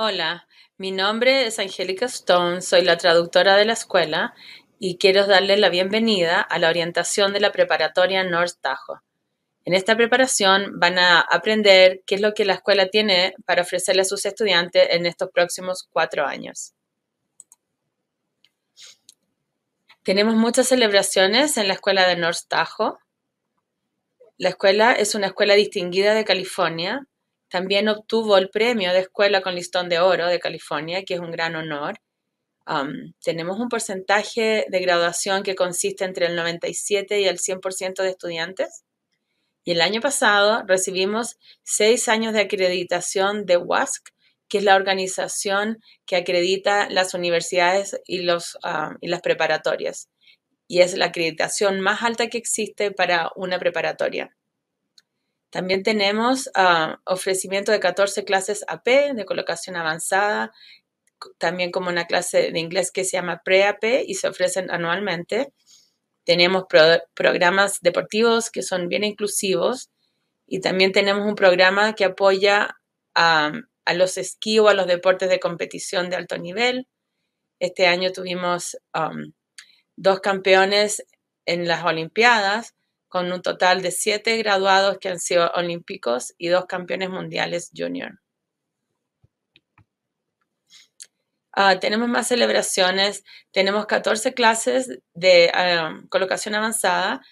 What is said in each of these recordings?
Hola, mi nombre es Angélica Stone, soy la traductora de la escuela y quiero darle la bienvenida a la orientación de la preparatoria North Tahoe. En esta preparación van a aprender qué es lo que la escuela tiene para ofrecerle a sus estudiantes en estos próximos cuatro años. Tenemos muchas celebraciones en la escuela de North Tahoe. La escuela es una escuela distinguida de California también obtuvo el premio de Escuela con Listón de Oro de California, que es un gran honor. Um, tenemos un porcentaje de graduación que consiste entre el 97 y el 100% de estudiantes. Y el año pasado recibimos seis años de acreditación de WASC, que es la organización que acredita las universidades um, y las preparatorias. Y es la acreditación más alta que existe para una preparatoria. También tenemos ah, ofrecimiento de 14 clases AP de colocación avanzada, también como una clase de inglés que se llama pre-AP y se ofrecen anualmente. Tenemos programas deportivos que son bien inclusivos y también tenemos un programa que apoya a, los esquí o a los deportes de competición de alto nivel. Este año tuvimos dos campeones en las Olimpiadas con un total de siete graduados que han sido olímpicos y dos campeones mundiales junior. Ah, tenemos más celebraciones, tenemos 14 clases de ah, colocación avanzada,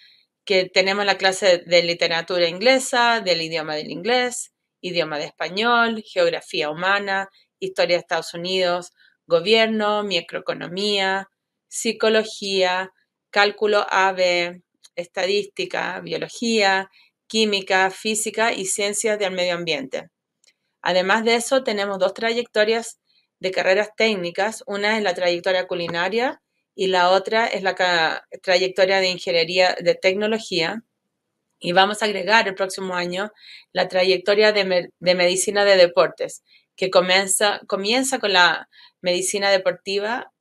que tenemos la clase de literatura inglesa, del idioma del inglés, idioma de español, geografía humana, historia de Estados Unidos, gobierno, microeconomía, psicología, cálculo AB, estadística, biología, química, física y ciencias del medio ambiente. Además de eso, tenemos dos trayectorias de carreras técnicas. Una es la trayectoria culinaria y la otra es la trayectoria de ingeniería de tecnología. Y vamos a agregar el próximo año la trayectoria de, medicina de deportes, que comienza, comienza con la medicina deportiva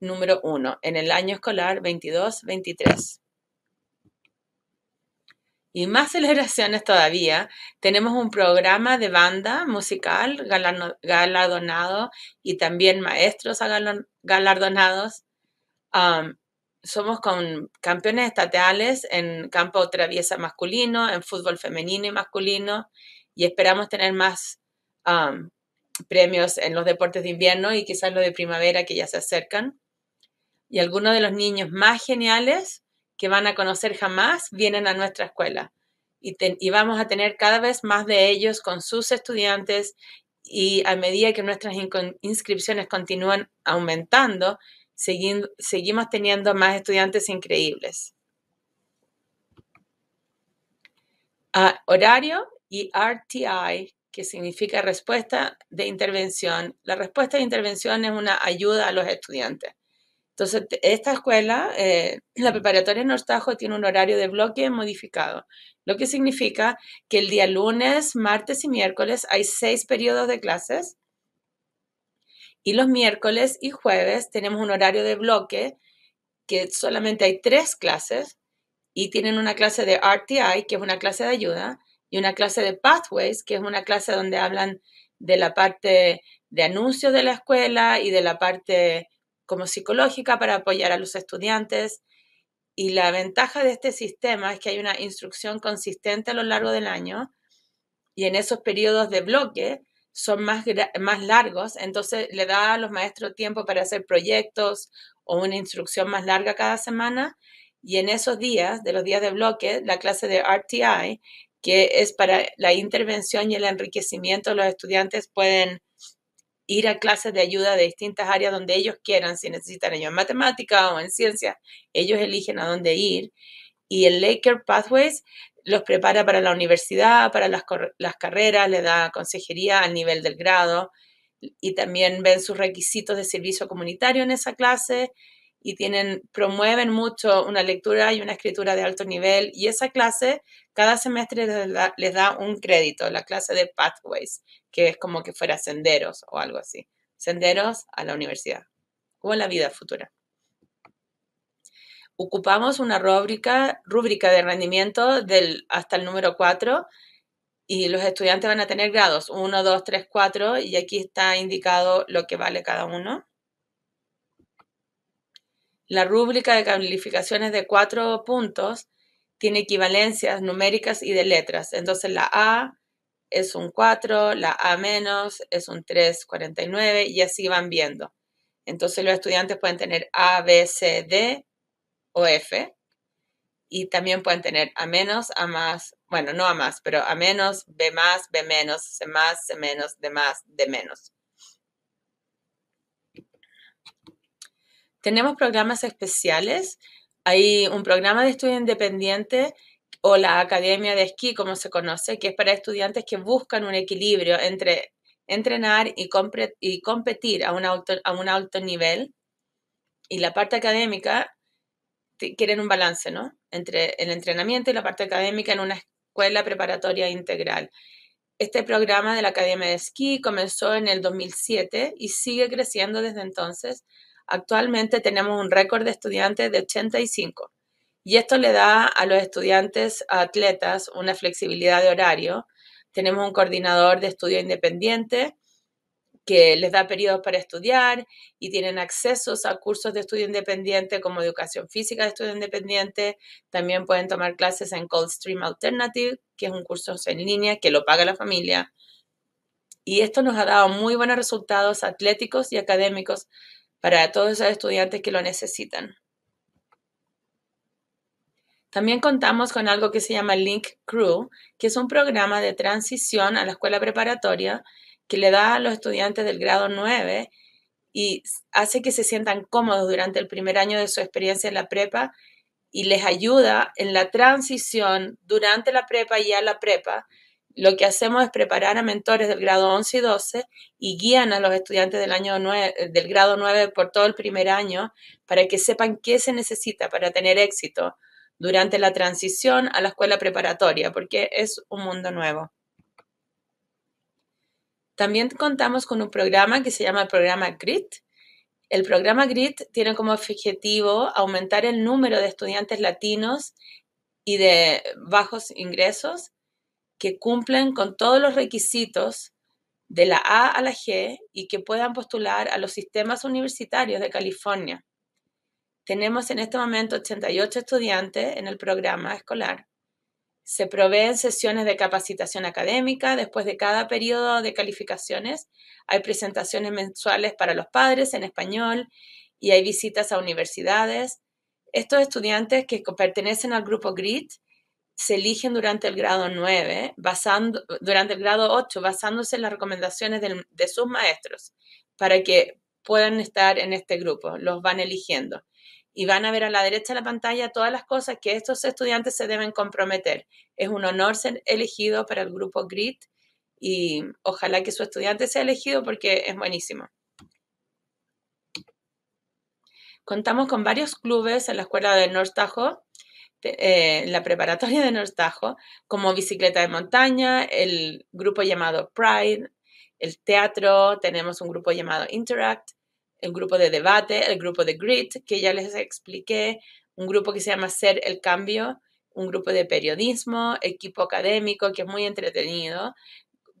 número uno en el año escolar 22-23 y más celebraciones todavía, tenemos un programa de banda musical galardonado y también maestros galardonados. Um, somos con campeones estatales en campo traviesa masculino, en fútbol femenino y masculino, y esperamos tener más um, premios en los deportes de invierno y quizás los de primavera que ya se acercan. Y algunos de los niños más geniales que van a conocer jamás vienen a nuestra escuela. Y, vamos a tener cada vez más de ellos con sus estudiantes y a medida que nuestras inscripciones continúan aumentando, seguimos teniendo más estudiantes increíbles. horario y RTI, que significa respuesta de intervención. La respuesta de intervención es una ayuda a los estudiantes. Entonces, esta escuela, eh, la preparatoria de Nortajo tiene un horario de bloque modificado, lo que significa que el día lunes, martes y miércoles hay seis periodos de clases y los miércoles y jueves tenemos un horario de bloque que solamente hay tres clases y tienen una clase de RTI, que es una clase de ayuda, y una clase de Pathways, que es una clase donde hablan de la parte de anuncios de la escuela y de la parte como psicológica para apoyar a los estudiantes. Y la ventaja de este sistema es que hay una instrucción consistente a lo largo del año y en esos periodos de bloque son más, más largos, entonces le da a los maestros tiempo para hacer proyectos o una instrucción más larga cada semana. Y en esos días, de los días de bloque, la clase de RTI, que es para la intervención y el enriquecimiento, los estudiantes pueden ir a clases de ayuda de distintas áreas donde ellos quieran, si necesitan ellos en matemática o en ciencia, ellos eligen a dónde ir. Y el Laker Pathways los prepara para la universidad, para las, carreras, le da consejería al nivel del grado y también ven sus requisitos de servicio comunitario en esa clase y tienen, promueven mucho una lectura y una escritura de alto nivel y esa clase cada semestre les da, les da un crédito, la clase de Pathways, que es como que fuera senderos o algo así. Senderos a la universidad o a la vida futura. Ocupamos una rúbrica, rúbrica de rendimiento del, hasta el número 4 y los estudiantes van a tener grados 1, 2, 3, 4 y aquí está indicado lo que vale cada uno. La rúbrica de calificaciones de 4 puntos tiene equivalencias numéricas y de letras. Entonces la A, es un 4, la A menos es un 3,49 y así van viendo. Entonces los estudiantes pueden tener A, B, C, D o F y también pueden tener A menos, A más, bueno, no A más, pero A menos, B más, B menos, C más, C menos, D más, D menos. Tenemos programas especiales. Hay un programa de estudio independiente o la Academia de Esquí, como se conoce, que es para estudiantes que buscan un equilibrio entre entrenar y, competir a un, alto, a un alto nivel. Y la parte académica, quieren un balance, ¿no? Entre el entrenamiento y la parte académica en una escuela preparatoria integral. Este programa de la Academia de Esquí comenzó en el 2007 y sigue creciendo desde entonces. Actualmente tenemos un récord de estudiantes de 85. Y esto le da a los estudiantes atletas una flexibilidad de horario. Tenemos un coordinador de estudio independiente que les da periodos para estudiar y tienen accesos a cursos de estudio independiente como educación física de estudio independiente. También pueden tomar clases en Coldstream Alternative, que es un curso en línea que lo paga la familia. Y esto nos ha dado muy buenos resultados atléticos y académicos para todos esos estudiantes que lo necesitan. También contamos con algo que se llama Link Crew, que es un programa de transición a la escuela preparatoria que le da a los estudiantes del grado 9 y hace que se sientan cómodos durante el primer año de su experiencia en la prepa y les ayuda en la transición durante la prepa y a la prepa. Lo que hacemos es preparar a mentores del grado 11 y 12 y guían a los estudiantes del, año del grado 9 por todo el primer año para que sepan qué se necesita para tener éxito durante la transición a la escuela preparatoria, porque es un mundo nuevo. También contamos con un programa que se llama el programa GRIT. El programa GRIT tiene como objetivo aumentar el número de estudiantes latinos y de bajos ingresos que cumplen con todos los requisitos de la A a la G y que puedan postular a los sistemas universitarios de California. Tenemos en este momento 88 estudiantes en el programa escolar. Se proveen sesiones de capacitación académica. Después de cada periodo de calificaciones, hay presentaciones mensuales para los padres en español y hay visitas a universidades. Estos estudiantes que pertenecen al grupo GRIT se eligen durante el grado 9, basando, durante el grado 8, basándose en las recomendaciones de sus maestros para que puedan estar en este grupo. Los van eligiendo y van a ver a la derecha de la pantalla todas las cosas que estos estudiantes se deben comprometer. Es un honor ser elegido para el grupo GRIT y ojalá que su estudiante sea elegido porque es buenísimo. Contamos con varios clubes en la escuela de North Tahoe, eh, en la preparatoria de North Tahoe, como bicicleta de montaña, el grupo llamado Pride, el teatro, tenemos un grupo llamado Interact, el grupo de debate, el grupo de GRIT, que ya les expliqué, un grupo que se llama Ser el Cambio, un grupo de periodismo, equipo académico que es muy entretenido,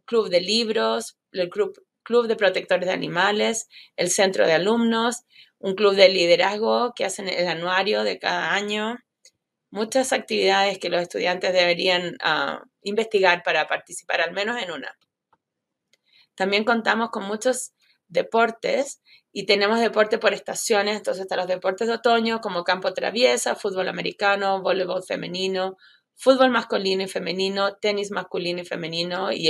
club de libros, el club, club de protectores de animales, el centro de alumnos, un club de liderazgo que hacen el anuario de cada año, muchas actividades que los estudiantes deberían ah, investigar para participar al menos en una. También contamos con muchos deportes y tenemos deporte por estaciones, entonces están los deportes de otoño como campo traviesa, fútbol americano, voleibol femenino, fútbol masculino y femenino, tenis masculino y femenino y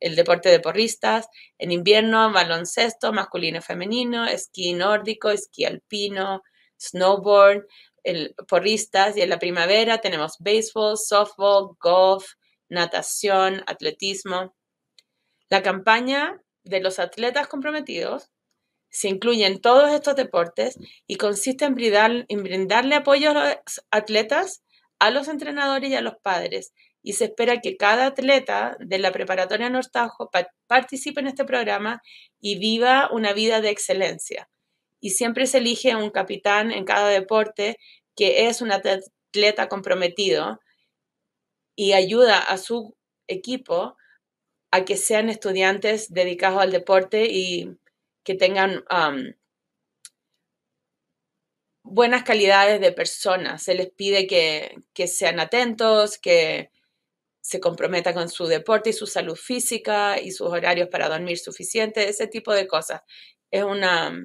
el, deporte de porristas, en invierno baloncesto masculino y femenino, esquí nórdico, esquí alpino, snowboard, porristas y en la primavera tenemos béisbol, softball, golf, natación, atletismo. La campaña de los atletas comprometidos se incluyen todos estos deportes y consiste en, brindarle apoyo a los atletas, a los entrenadores y a los padres. Y se espera que cada atleta de la preparatoria Nortajo participe en este programa y viva una vida de excelencia. Y siempre se elige un capitán en cada deporte que es un atleta comprometido y ayuda a su equipo a que sean estudiantes dedicados al deporte y que tengan buenas calidades de personas. Se les pide que, que, sean atentos, que se comprometan con su deporte y su salud física y sus horarios para dormir suficiente, ese tipo de cosas. Es una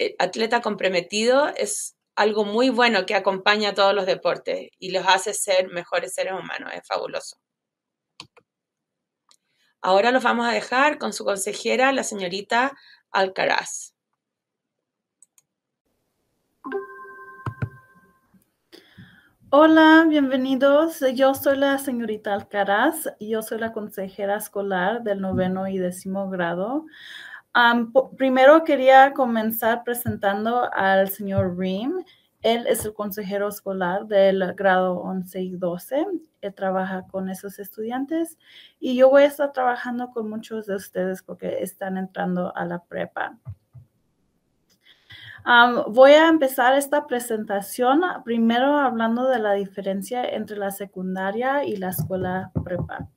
eh, atleta comprometido es algo muy bueno que acompaña a todos los deportes y los hace ser mejores seres humanos. Es fabuloso. Ahora los vamos a dejar con su consejera, la señorita Alcaraz. Hola, bienvenidos. Yo soy la señorita Alcaraz. Yo soy la consejera escolar del noveno y décimo grado. primero quería comenzar presentando al señor Reem. Él es el consejero escolar del grado 11 y 12. Él trabaja con esos estudiantes y yo voy a estar trabajando con muchos de ustedes porque están entrando a la prepa. voy a empezar esta presentación primero hablando de la diferencia entre la secundaria y la escuela prepa.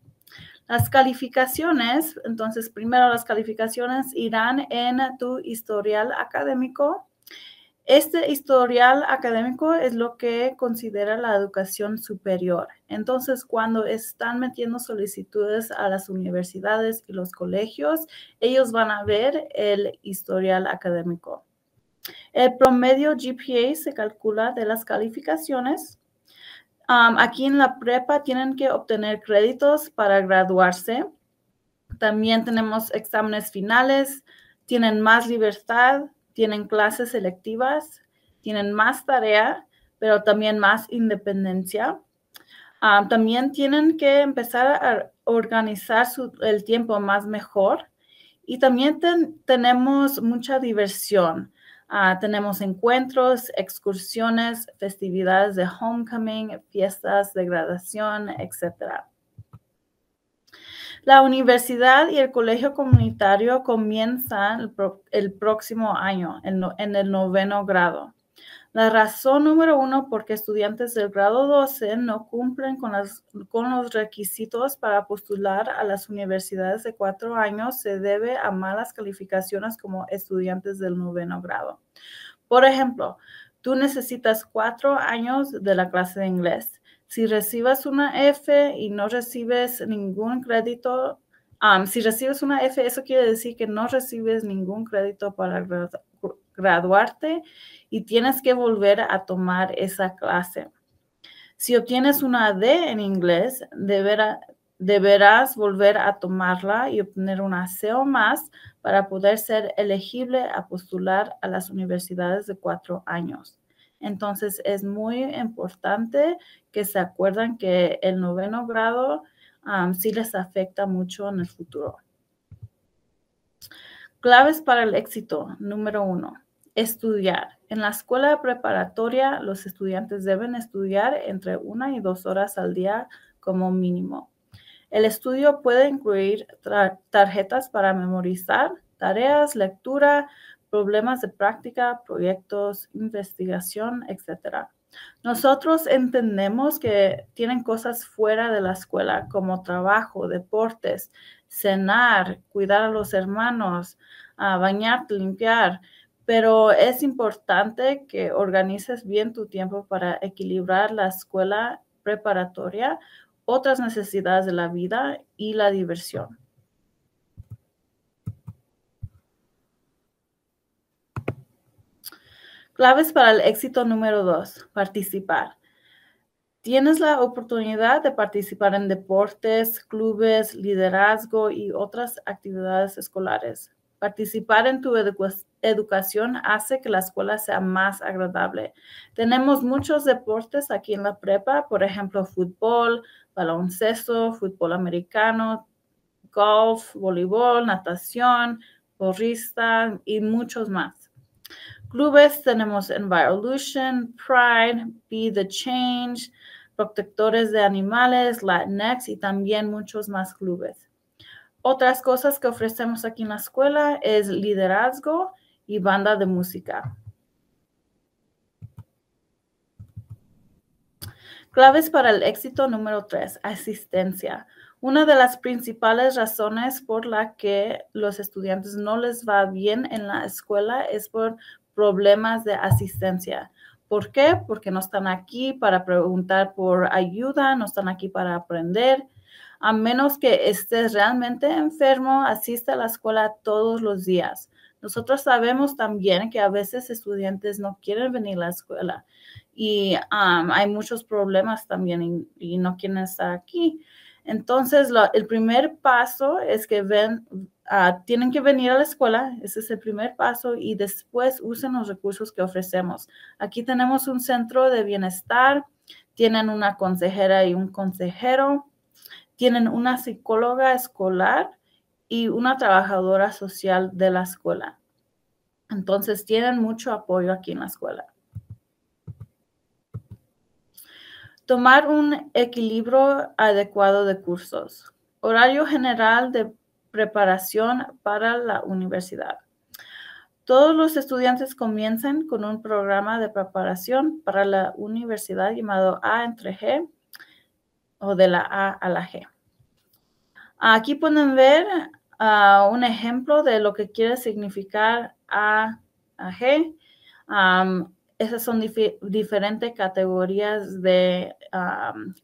Las calificaciones, entonces primero las calificaciones irán en tu historial académico este historial académico es lo que considera la educación superior. Entonces, cuando están metiendo solicitudes a las universidades y los colegios, ellos van a ver el historial académico. El promedio GPA se calcula de las calificaciones. aquí en la prepa tienen que obtener créditos para graduarse. También tenemos exámenes finales, tienen más libertad tienen clases selectivas, tienen más tarea, pero también más independencia. Ah, también tienen que empezar a organizar el tiempo más mejor. Y también tenemos mucha diversión. Ah, tenemos encuentros, excursiones, festividades de homecoming, fiestas de graduación, etc. La universidad y el colegio comunitario comienzan el, próximo año, en, el noveno grado. La razón número uno por estudiantes del grado 12 no cumplen con los requisitos para postular a las universidades de cuatro años se debe a malas calificaciones como estudiantes del noveno grado. Por ejemplo, tú necesitas cuatro años de la clase de inglés si recibes una F y no recibes ningún crédito, um, si recibes una F, eso quiere decir que no recibes ningún crédito para graduarte y tienes que volver a tomar esa clase. Si obtienes una D en inglés, deberás volver a tomarla y obtener una C o más para poder ser elegible a postular a las universidades de cuatro años. Entonces es muy importante que se acuerdan que el noveno grado sí les afecta mucho en el futuro. Claves para el éxito. Número uno, estudiar. En la escuela preparatoria, los estudiantes deben estudiar entre una y dos horas al día como mínimo. El estudio puede incluir tarjetas para memorizar, tareas, lectura, problemas de práctica, proyectos, investigación, etc. Nosotros entendemos que tienen cosas fuera de la escuela como trabajo, deportes, cenar, cuidar a los hermanos, ah, bañar, bañarte, limpiar, pero es importante que organices bien tu tiempo para equilibrar la escuela preparatoria, otras necesidades de la vida y la diversión. Claves para el éxito número dos, participar. Tienes la oportunidad de participar en deportes, clubes, liderazgo y otras actividades escolares. Participar en tu educación hace que la escuela sea más agradable. Tenemos muchos deportes aquí en la prepa, por ejemplo, fútbol, baloncesto, fútbol americano, golf, voleibol, natación, porrista y muchos más. Clubes tenemos Envirolution, Pride, Be the Change, Protectores de Animales, Latinx y también muchos más clubes. Otras cosas que ofrecemos aquí en la escuela es liderazgo y banda de música. Claves para el éxito número 3, asistencia. Una de las principales razones por la que los estudiantes no les va bien en la escuela es por problemas de asistencia. ¿Por qué? Porque no están aquí para preguntar por ayuda, no están aquí para aprender. A menos que estés realmente enfermo, asiste a la escuela todos los días. Nosotros sabemos también que a veces estudiantes no quieren venir a la escuela y hay muchos problemas también y, no quieren estar aquí. Entonces, el primer paso es que ven, Ah, tienen que venir a la escuela, ese es el primer paso, y después usen los recursos que ofrecemos. Aquí tenemos un centro de bienestar, tienen una consejera y un consejero, tienen una psicóloga escolar y una trabajadora social de la escuela. Entonces, tienen mucho apoyo aquí en la escuela. Tomar un equilibrio adecuado de cursos. Horario general de preparación para la universidad. Todos los estudiantes comienzan con un programa de preparación para la universidad llamado A entre G o de la A a la G. Aquí pueden ver ah, un ejemplo de lo que quiere significar A a G esas son diferentes categorías de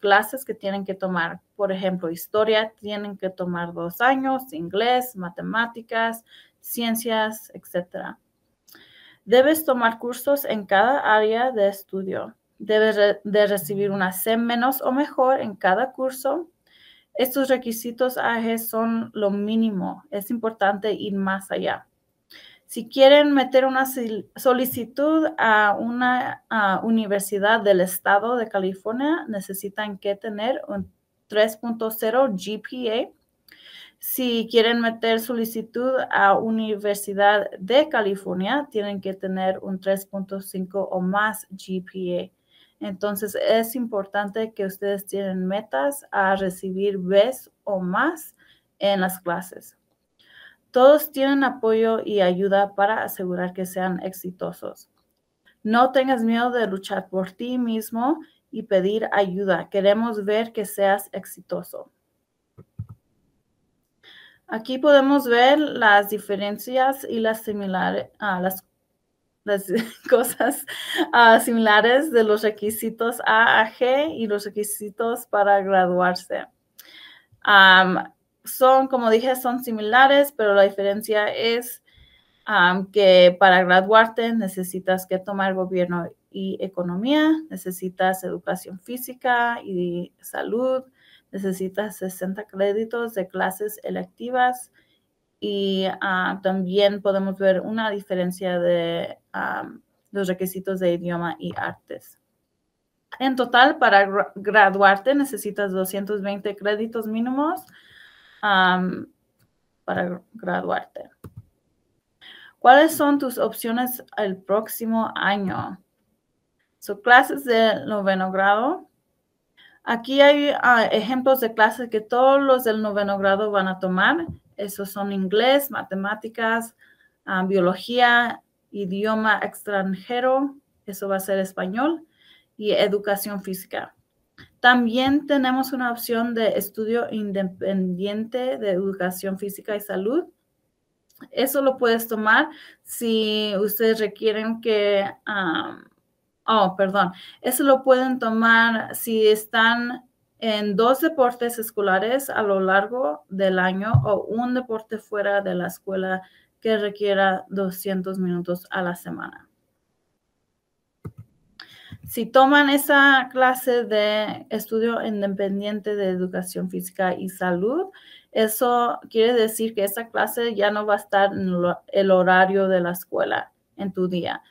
clases que tienen que tomar. Por ejemplo, historia tienen que tomar dos años, inglés, matemáticas, ciencias, etc. Debes tomar cursos en cada área de estudio. Debes de recibir una C menos o mejor en cada curso. Estos requisitos AG son lo mínimo. Es importante ir más allá. Si quieren meter una solicitud a una universidad del estado de California, necesitan que tener un 3.0 GPA. Si quieren meter solicitud a Universidad de California, tienen que tener un 3.5 o más GPA. Entonces es importante que ustedes tienen metas a recibir vez o más en las clases. Todos tienen apoyo y ayuda para asegurar que sean exitosos. No tengas miedo de luchar por ti mismo y pedir ayuda. Queremos ver que seas exitoso. Aquí podemos ver las diferencias y las, similares, ah, las, cosas ah, similares de los requisitos A a G y los requisitos para graduarse son, como dije, son similares, pero la diferencia es que para graduarte necesitas que tomar gobierno y economía, necesitas educación física y salud, necesitas 60 créditos de clases electivas y ah, también podemos ver una diferencia de los requisitos de idioma y artes. En total, para graduarte necesitas 220 créditos mínimos, para graduarte. ¿Cuáles son tus opciones el próximo año? Son clases de noveno grado. Aquí hay ah, ejemplos de clases que todos los del noveno grado van a tomar. Esos son inglés, matemáticas, biología, idioma extranjero, eso va a ser español, y educación física. También tenemos una opción de estudio independiente de educación física y salud. Eso lo puedes tomar si ustedes requieren que, oh, perdón, eso lo pueden tomar si están en dos deportes escolares a lo largo del año o un deporte fuera de la escuela que requiera 200 minutos a la semana si toman esa clase de estudio independiente de educación física y salud, eso quiere decir que esa clase ya no va a estar en el horario de la escuela en tu día.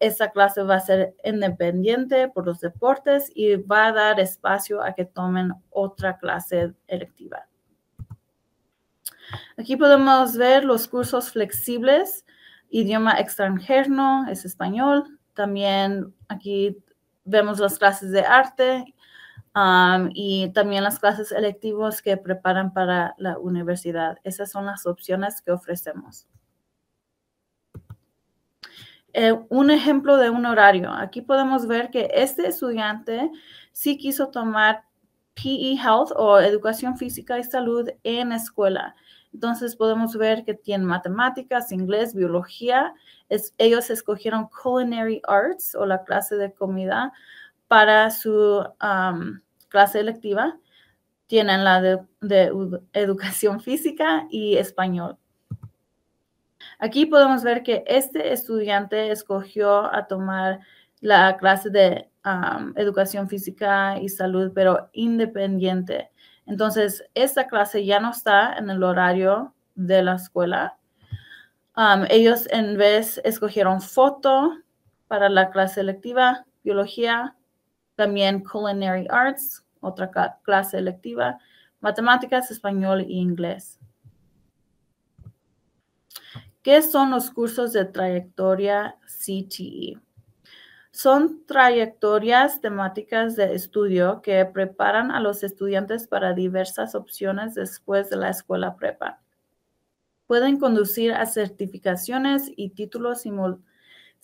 esa clase va a ser independiente por los deportes y va a dar espacio a que tomen otra clase electiva. Aquí podemos ver los cursos flexibles, idioma extranjero, es español, también aquí vemos las clases de arte um, y también las clases electivas que preparan para la universidad. Esas son las opciones que ofrecemos. Eh, un ejemplo de un horario. Aquí podemos ver que este estudiante sí quiso tomar PE Health o Educación Física y Salud en escuela. Entonces podemos ver que tienen matemáticas, inglés, biología. ellos escogieron Culinary Arts o la clase de comida para su clase electiva. Tienen la de, educación física y español. Aquí podemos ver que este estudiante escogió a tomar la clase de educación física y salud, pero independiente. Entonces, esta clase ya no está en el horario de la escuela. Um, ellos en vez escogieron foto para la clase electiva, biología, también culinary arts, otra clase electiva, matemáticas, español e inglés. ¿Qué son los cursos de trayectoria CTE? Son trayectorias temáticas de estudio que preparan a los estudiantes para diversas opciones después de la escuela prepa. Pueden conducir a certificaciones y títulos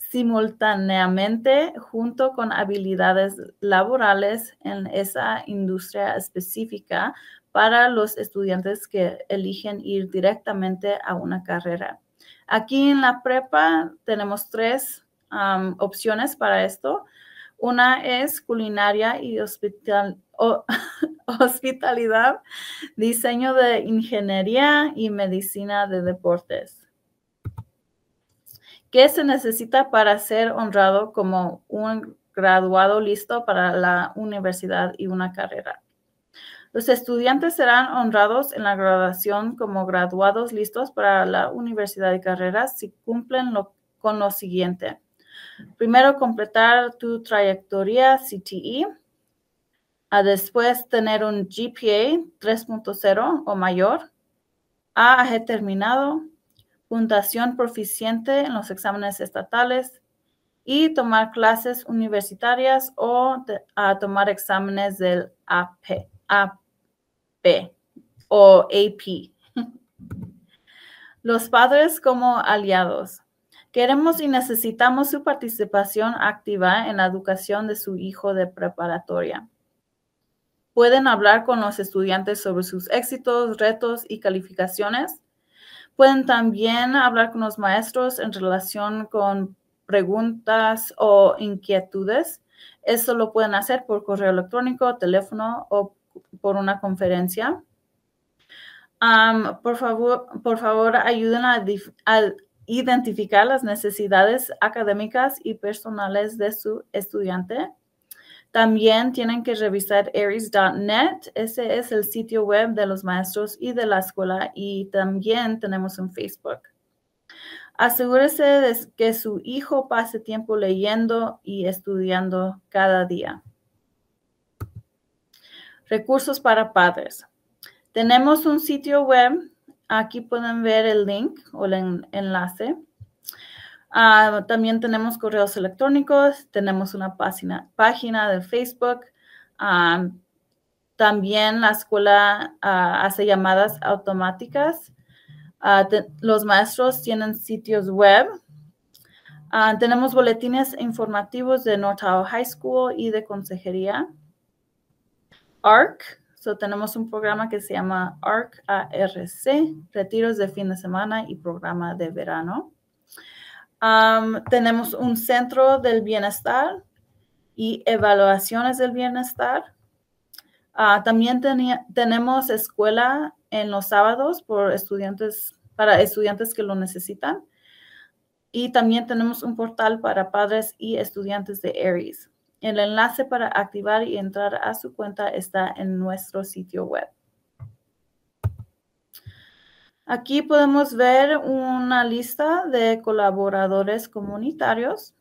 simultáneamente junto con habilidades laborales en esa industria específica para los estudiantes que eligen ir directamente a una carrera. Aquí en la prepa tenemos tres opciones para esto. Una es culinaria y hospital, hospitalidad, diseño de ingeniería y medicina de deportes. ¿Qué se necesita para ser honrado como un graduado listo para la universidad y una carrera? Los estudiantes serán honrados en la graduación como graduados listos para la universidad y carreras si cumplen con lo siguiente. Primero, completar tu trayectoria CTE. A después, tener un GPA 3.0 o mayor. A, G terminado. Puntación proficiente en los exámenes estatales. Y tomar clases universitarias o a tomar exámenes del AP o AP los padres como aliados. Queremos y necesitamos su participación activa en la educación de su hijo de preparatoria. Pueden hablar con los estudiantes sobre sus éxitos, retos y calificaciones. Pueden también hablar con los maestros en relación con preguntas o inquietudes. Esto lo pueden hacer por correo electrónico, teléfono o por una conferencia. por, favor, por favor, ayuden a, a, identificar las necesidades académicas y personales de su estudiante. También tienen que revisar aries.net, ese es el sitio web de los maestros y de la escuela y también tenemos un Facebook. Asegúrese de que su hijo pase tiempo leyendo y estudiando cada día. Recursos para padres. Tenemos un sitio web Aquí pueden ver el link o el enlace. Ah, también tenemos correos electrónicos, tenemos una página, página de Facebook. Ah, también la escuela ah, hace llamadas automáticas. los maestros tienen sitios web. tenemos boletines informativos de North High School y de consejería. ARC, tenemos un programa que se llama ARC, retiros de fin de semana y programa de verano. Um, tenemos un centro del bienestar y evaluaciones del bienestar. Ah, también tenemos escuela en los sábados por estudiantes, para estudiantes que lo necesitan. Y también tenemos un portal para padres y estudiantes de Aries. El enlace para activar y entrar a su cuenta está en nuestro sitio web. Aquí podemos ver una lista de colaboradores comunitarios.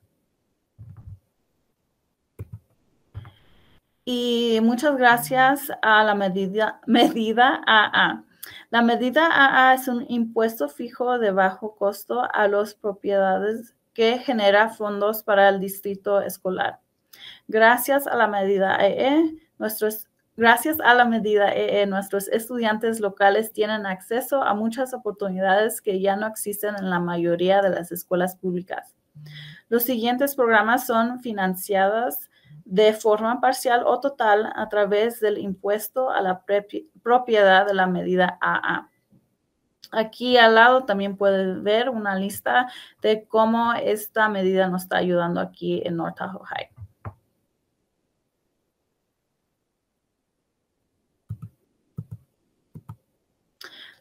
Y muchas gracias a la medida, medida AA. La medida AA es un impuesto fijo de bajo costo a las propiedades que genera fondos para el distrito escolar. Gracias a la medida EE, eh, eh, nuestros Gracias a la medida eh, nuestros estudiantes locales tienen acceso a muchas oportunidades que ya no existen en la mayoría de las escuelas públicas. Los siguientes programas son financiados de forma parcial o total a través del impuesto a la propiedad de la medida AA. Aquí al lado también pueden ver una lista de cómo esta medida nos está ayudando aquí en North Tahoe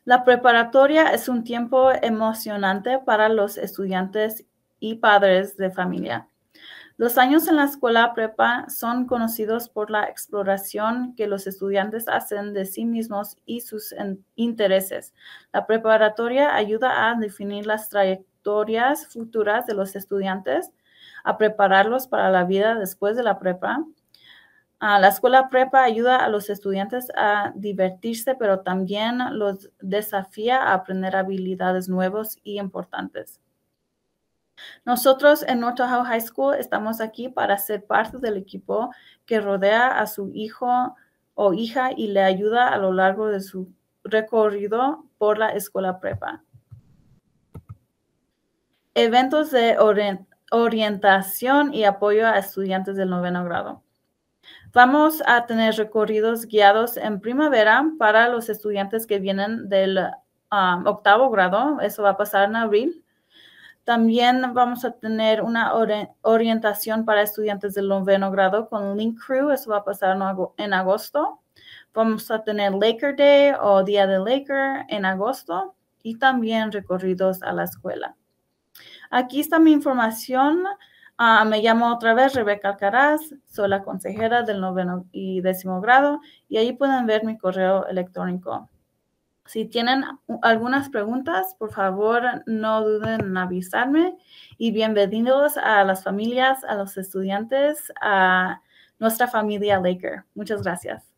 La preparatoria es un tiempo emocionante para los estudiantes y padres de familia. Los años en la escuela prepa son conocidos por la exploración que los estudiantes hacen de sí mismos y sus intereses. La preparatoria ayuda a definir las trayectorias futuras de los estudiantes, a prepararlos para la vida después de la prepa Ah, la escuela prepa ayuda a los estudiantes a divertirse, pero también los desafía a aprender habilidades nuevas y importantes. Nosotros en North High School estamos aquí para ser parte del equipo que rodea a su hijo o hija y le ayuda a lo largo de su recorrido por la escuela prepa. Eventos de orientación y apoyo a estudiantes del noveno grado. Vamos a tener recorridos guiados en primavera para los estudiantes que vienen del um, octavo grado. Eso va a pasar en abril. También vamos a tener una orientación para estudiantes del noveno grado con Link Crew. Eso va a pasar en agosto. Vamos a tener Laker Day o Día de Laker en agosto y también recorridos a la escuela. Aquí está mi información Ah, me llamo otra vez Rebeca Alcaraz, soy la consejera del noveno y décimo grado y ahí pueden ver mi correo electrónico. Si tienen algunas preguntas, por favor no duden en avisarme y bienvenidos a las familias, a los estudiantes, a nuestra familia Laker. Muchas gracias.